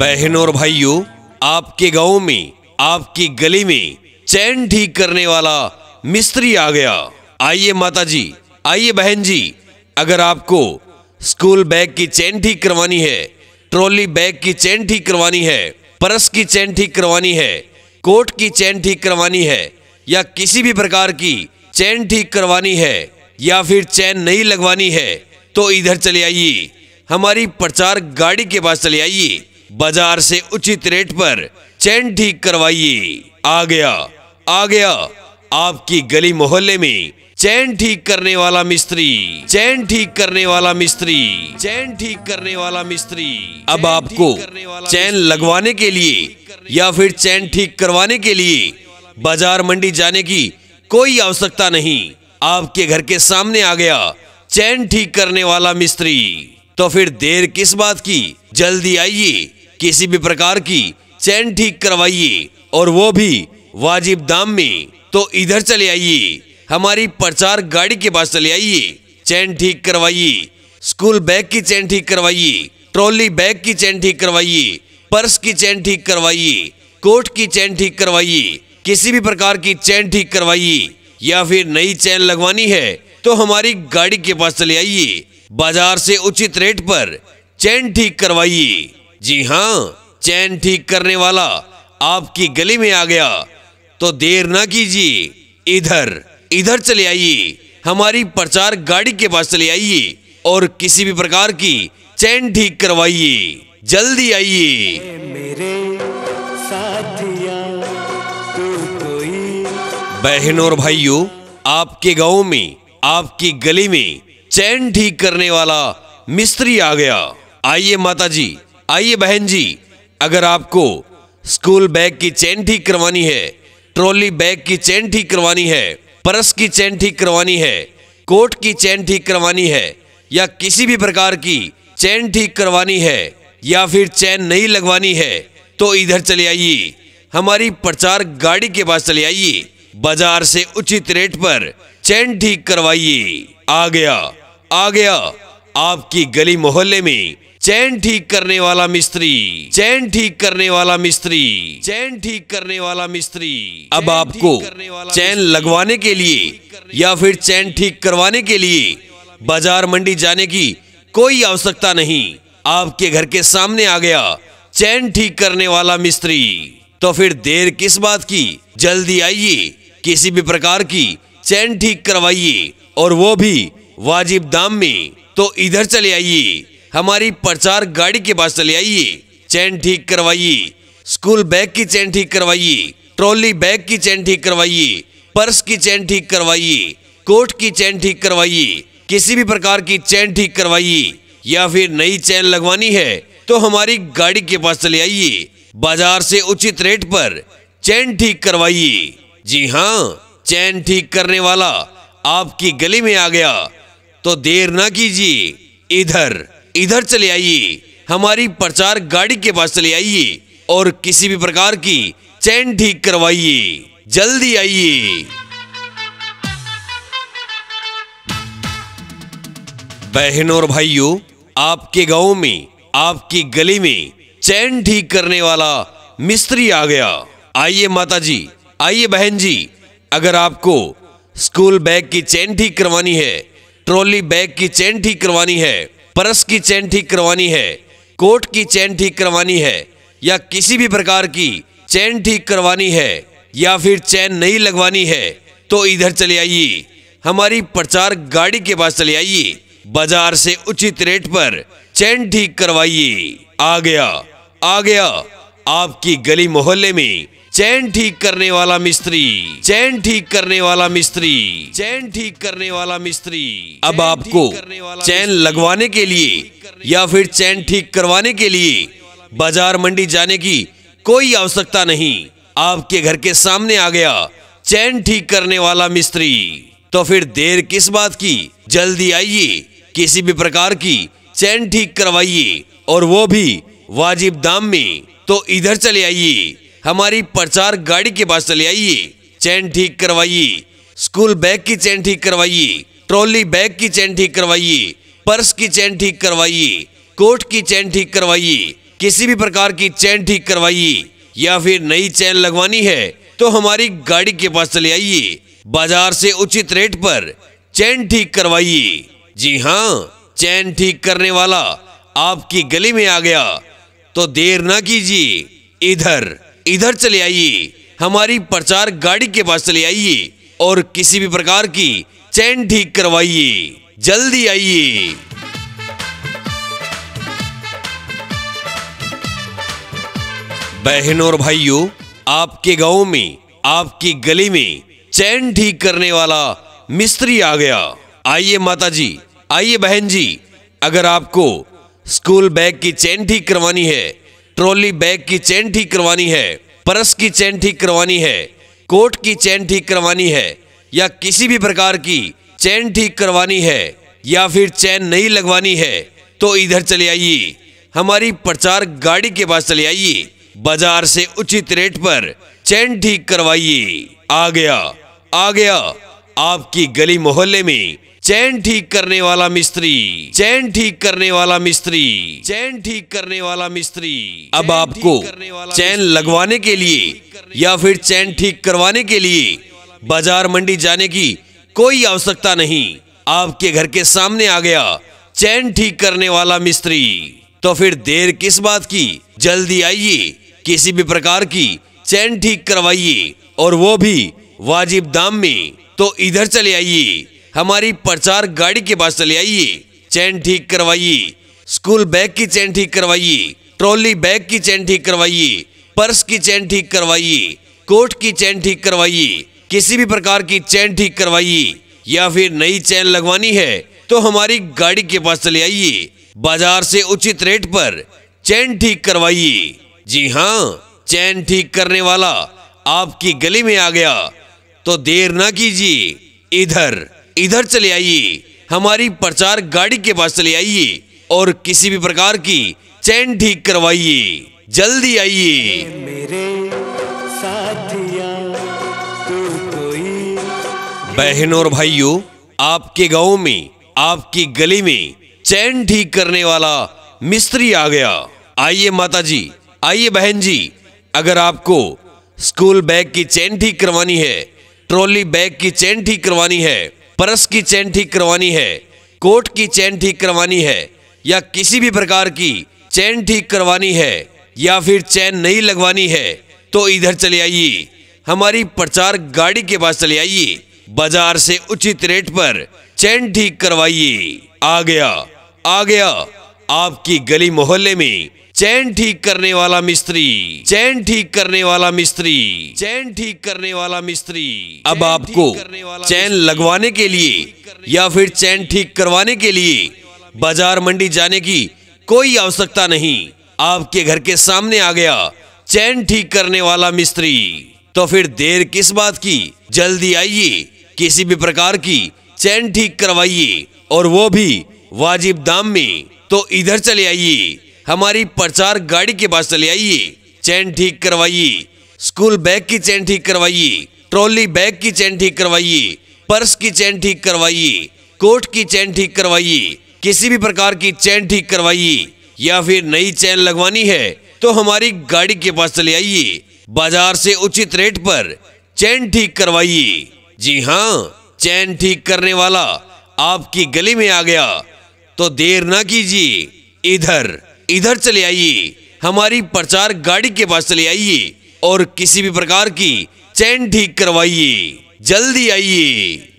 बहनों और भाइयों आपके गांव में आपकी गली में चैन ठीक करने वाला मिस्त्री आ गया आइए माता जी आइए बहन जी अगर आपको स्कूल बैग की चैन ठीक करवानी है ट्रॉली बैग की चैन ठीक करवानी है परस की चैन ठीक करवानी है कोट की चैन ठीक करवानी है या किसी भी प्रकार की चैन ठीक करवानी है या फिर चैन नहीं लगवानी है तो इधर चले आइए हमारी प्रचार गाड़ी के पास चले आइए बाजार से उचित रेट पर चैन ठीक करवाइए आ गया आ गया आपकी गली मोहल्ले में चैन ठीक करने वाला मिस्त्री चैन ठीक करने वाला मिस्त्री चैन ठीक करने वाला मिस्त्री अब आपको चैन लगवाने के लिए या फिर चैन ठीक करवाने के लिए बाजार मंडी जाने की कोई आवश्यकता नहीं आपके घर के सामने आ गया चैन ठीक करने वाला मिस्त्री तो फिर देर किस बात की जल्दी आइए किसी भी प्रकार की चैन ठीक करवाइए और वो भी वाजिब दाम में तो इधर चले आइए हमारी प्रचार गाड़ी के पास चले आइए चैन ठीक करवाइए स्कूल बैग की चैन ठीक करवाइए ट्रॉली बैग की चैन ठीक करवाइए पर्स की चैन ठीक करवाइए कोट की चैन ठीक करवाइए किसी भी प्रकार की चैन ठीक करवाइए या फिर नई चैन लगवानी है तो हमारी गाड़ी के पास चले आइए बाजार से उचित रेट पर चैन ठीक करवाइए जी हाँ चैन ठीक करने वाला आपकी गली में आ गया तो देर ना कीजिए इधर इधर चले आइए हमारी प्रचार गाड़ी के पास चले आइए और किसी भी प्रकार की चैन ठीक करवाइए जल्दी आइए बहनों और भाइयों आपके गांव में आपकी गली में चैन ठीक करने वाला मिस्त्री आ गया आइए माता जी आइए बहन जी अगर आपको स्कूल बैग की चैन ठीक करवानी है ट्रॉली बैग की चैन ठीक करवानी है परस की चैन ठीक करवानी है कोट की चैन ठीक करवानी है या किसी भी प्रकार की चैन ठीक करवानी है या फिर चैन नहीं लगवानी है तो इधर चले आइए हमारी प्रचार गाड़ी के पास चले आइए बाजार से उचित रेट पर चैन ठीक करवाइए आ गया आ गया आपकी गली मोहल्ले में चैन ठीक करने वाला मिस्त्री चैन ठीक करने वाला मिस्त्री चैन ठीक करने वाला मिस्त्री अब आपको चैन लगवाने के लिए या फिर चैन ठीक करवाने के लिए बाजार मंडी जाने की कोई आवश्यकता नहीं आपके घर के सामने आ गया चैन ठीक करने वाला मिस्त्री तो फिर देर किस बात की जल्दी आइए किसी भी प्रकार की चैन ठीक करवाइए और वो भी वाजिब दाम में तो इधर चले आइए हमारी प्रचार गाड़ी के पास चले आइए चैन ठीक करवाइए स्कूल बैग की चैन ठीक करवाइए ट्रॉली बैग की चैन ठीक करवाइए पर्स की चैन ठीक करवाइए कोट की चैन ठीक करवाइए किसी भी प्रकार की चैन ठीक करवाइए या फिर नई चैन लगवानी है तो हमारी गाड़ी के पास चले आइए बाजार से उचित रेट पर चैन ठीक करवाइए जी हाँ चैन ठीक करने वाला आपकी गली में आ गया तो देर ना कीजिए इधर इधर चले आइए हमारी प्रचार गाड़ी के पास चले आइए और किसी भी प्रकार की चैन ठीक करवाइए जल्दी आइए बहनों और भाइयों आपके गांव में आपकी गली में चैन ठीक करने वाला मिस्त्री आ गया आइए माताजी आइए बहन जी अगर आपको स्कूल बैग की चेन ठीक करवानी है ट्रॉली बैग की चेन ठीक करवानी है परस की चेन ठीक करवानी है कोट की चेन ठीक करवानी है या किसी भी प्रकार की चेन ठीक करवानी है या फिर चेन नहीं लगवानी है तो इधर चले आइए हमारी प्रचार गाड़ी के पास चले आइए बाजार से उचित रेट पर चैन ठीक करवाइए आ गया आ गया आपकी गली मोहल्ले में चैन ठीक करने वाला मिस्त्री चैन ठीक करने वाला मिस्त्री चैन ठीक करने वाला मिस्त्री अब आपको चैन लगवाने के लिए या फिर चैन ठीक करवाने के लिए बाजार मंडी जाने की कोई आवश्यकता नहीं आपके घर के सामने आ गया चैन ठीक करने वाला मिस्त्री तो फिर देर किस बात की जल्दी आइए किसी भी प्रकार की चैन ठीक करवाइए और वो भी वाजिब दाम में तो इधर चले आइए हमारी प्रचार गाड़ी के पास चले आइए चैन ठीक करवाइए स्कूल बैग की चैन ठीक करवाइए ट्रॉली बैग की चैन ठीक करवाइए पर्स की चैन ठीक करवाइए कोट की चैन ठीक करवाइए किसी भी प्रकार की चैन ठीक करवाइए या फिर नई चैन लगवानी है तो हमारी गाड़ी के पास चले आइए बाजार से उचित रेट पर चैन ठीक करवाइए जी हाँ चैन ठीक करने वाला आपकी गली में आ गया तो देर ना कीजिए इधर इधर चले आइए हमारी प्रचार गाड़ी के पास चले आइए और किसी भी प्रकार की चैन ठीक करवाइए जल्दी आइए बहनों और भाइयों आपके गांव में आपकी गली में चैन ठीक करने वाला मिस्त्री आ गया आइए माता जी आइए बहन जी अगर आपको स्कूल बैग की चैन ठीक करवानी है ट्रॉली बैग की चेन ठीक करवानी है परस की चेन ठीक करवानी है कोट की चेन ठीक करवानी है या किसी भी प्रकार की चेन ठीक करवानी है या फिर चैन नहीं लगवानी है तो इधर चले आइए हमारी प्रचार गाड़ी के पास चले आइए बाजार से उचित रेट पर चैन ठीक करवाइए आ गया आ गया आपकी गली मोहल्ले में चैन ठीक करने वाला मिस्त्री चैन ठीक करने वाला मिस्त्री चैन ठीक करने वाला मिस्त्री अब आपको चैन लगवाने के लिए या फिर चैन ठीक करवाने के लिए बाजार मंडी जाने की कोई आवश्यकता नहीं आपके घर के सामने आ गया चैन ठीक करने वाला मिस्त्री तो फिर देर किस बात की जल्दी आइए किसी भी प्रकार की चैन ठीक करवाइए और वो भी वाजिब दाम में तो इधर चले आइए हमारी प्रचार गाड़ी के पास चले आइए चैन ठीक करवाइए स्कूल बैग की चैन ठीक करवाइए ट्रॉली बैग की चैन ठीक करवाइए पर्स की चैन ठीक करवाइए कोट की चैन ठीक करवाइए किसी भी प्रकार की चैन ठीक करवाइए या फिर नई चैन लगवानी है तो हमारी गाड़ी के पास चले आइए बाजार से उचित रेट पर चैन ठीक करवाइए जी हाँ चैन ठीक करने वाला आपकी गली में आ गया तो देर ना कीजिए इधर इधर चले आइए हमारी प्रचार गाड़ी के पास चले आइए और किसी भी प्रकार की चैन ठीक करवाइए जल्दी आइए मेरे बहनों और भाइयों आपके गांव में आपकी गली में चैन ठीक करने वाला मिस्त्री आ गया आइए माता जी आइए बहन जी अगर आपको स्कूल बैग की चैन ठीक करवानी है ट्रॉली बैग की चैन ठीक करवानी है परस की चैन ठीक करवानी है कोट की चैन ठीक करवानी है या किसी भी प्रकार की चैन ठीक करवानी है या फिर चैन नहीं लगवानी है तो इधर चले आइए हमारी प्रचार गाड़ी के पास चले आइए बाजार से उचित रेट पर चैन ठीक करवाइए आ गया आ गया आपकी गली मोहल्ले में चैन ठीक करने वाला मिस्त्री चैन ठीक करने वाला मिस्त्री चैन ठीक करने वाला मिस्त्री अब आपको चैन लगवाने के लिए या फिर चैन ठीक करवाने के लिए बाजार मंडी जाने की कोई आवश्यकता नहीं आपके घर के सामने आ गया चैन ठीक करने वाला मिस्त्री तो फिर देर किस बात की जल्दी आइए किसी भी प्रकार की चैन ठीक करवाइए और वो भी वाजिब दाम में तो इधर चले आइए हमारी प्रचार गाड़ी के पास चले आइए चैन ठीक करवाइए स्कूल बैग की चैन ठीक करवाइए ट्रॉली बैग की चैन ठीक करवाइए पर्स की चैन ठीक करवाइए कोट की चैन ठीक करवाइए किसी भी प्रकार की चैन ठीक करवाइए या फिर नई चैन लगवानी है तो हमारी गाड़ी के पास चले आइए बाजार से उचित रेट पर चैन ठीक करवाइए जी हाँ चैन ठीक करने वाला आपकी गली में आ गया तो देर ना कीजिए इधर इधर चले आइए हमारी प्रचार गाड़ी के पास चले आइए और किसी भी प्रकार की चैन ठीक करवाइए जल्दी आइए